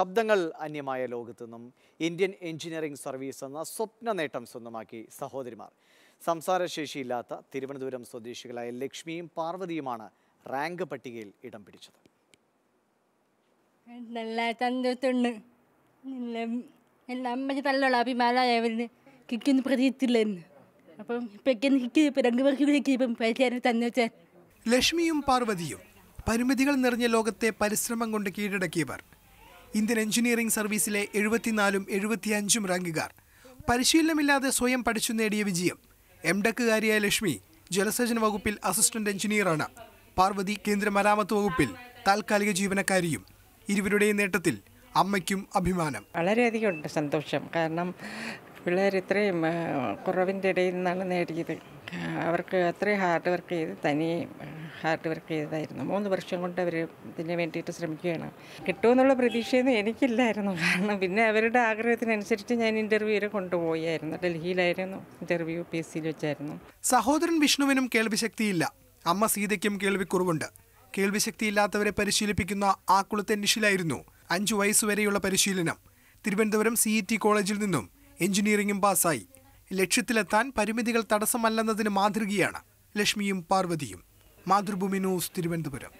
ശബ്ദങ്ങൾ അന്യമായ ലോകത്തു നിന്നും ഇന്ത്യൻ എഞ്ചിനീയറിംഗ് സർവീസ് എന്ന സ്വപ്ന നേട്ടം സ്വന്തമാക്കി സഹോദരിമാർ സംസാരശേഷിയില്ലാത്ത തിരുവനന്തപുരം സ്വദേശികളായ ലക്ഷ്മിയും പാർവതിയുമാണ് റാങ്ക് പട്ടികയിൽ ഇടം പിടിച്ചത് നല്ല സന്തോഷമുണ്ട് എല്ലാ അമ്മയ്ക്ക് അപ്പം ഇപ്പം ലക്ഷ്മിയും പാർവതിയും പരിമിതികൾ നിറഞ്ഞ ലോകത്തെ പരിശ്രമം കൊണ്ട് കീഴടക്കിയവർ ഇന്ത്യൻ എഞ്ചിനീയറിംഗ് സർവീസിലെ എഴുപത്തിനാലും എഴുപത്തിയഞ്ചും റാങ്കുകാർ പരിശീലനമില്ലാതെ സ്വയം പഠിച്ചു നേടിയ വിജയം എം ഡെക്കുകാരിയായ ലക്ഷ്മി ജലസേചന വകുപ്പിൽ അസിസ്റ്റന്റ് എഞ്ചിനീയറാണ് പാർവതി കേന്ദ്ര മരാമത്ത് വകുപ്പിൽ താൽക്കാലിക ജീവനക്കാരിയും ഇരുവരുടെയും നേട്ടത്തിൽ അമ്മയ്ക്കും അഭിമാനം വളരെയധികം സന്തോഷം കാരണം പിള്ളേർ ഇത്രയും കുറവിൻ്റെ ഇടയിൽ നിന്നാണ് നേടിയത് അവർക്ക് അത്രയും ഹാർഡ് വർക്ക് ചെയ്ത് തനി ഹാർഡ് വർക്ക് ചെയ്തതായിരുന്നു മൂന്ന് വർഷം കൊണ്ട് അവർ ഇതിന് വേണ്ടിയിട്ട് ശ്രമിക്കുകയാണ് കിട്ടുമെന്നുള്ള പ്രതീക്ഷയൊന്നും എനിക്കില്ലായിരുന്നു കാരണം പിന്നെ അവരുടെ ആഗ്രഹത്തിനനുസരിച്ച് ഞാൻ ഇൻ്റർവ്യൂ വരെ കൊണ്ടുപോയായിരുന്നു ഡൽഹിയിലായിരുന്നു ഇൻ്റർവ്യൂ പി സിയിൽ വെച്ചായിരുന്നു സഹോദരൻ വിഷ്ണുവിനും കേൾവിശക്തിയില്ല അമ്മ സീതയ്ക്കും കേൾവിക്കുറവുണ്ട് ഇല്ലാത്തവരെ പരിശീലിപ്പിക്കുന്ന കുളത്തെ നിഷിലായിരുന്നു അഞ്ചു വയസ്സുവരെയുള്ള പരിശീലനം തിരുവനന്തപുരം സി കോളേജിൽ e നിന്നും എഞ്ചിനീയറിംഗും പാസ്സായി ലക്ഷ്യത്തിലെത്താൻ പരിമിതികൾ തടസ്സമല്ലെന്നതിന് മാതൃകയാണ് ലക്ഷ്മിയും പാർവതിയും മാതൃഭൂമി ന്യൂസ് തിരുവനന്തപുരം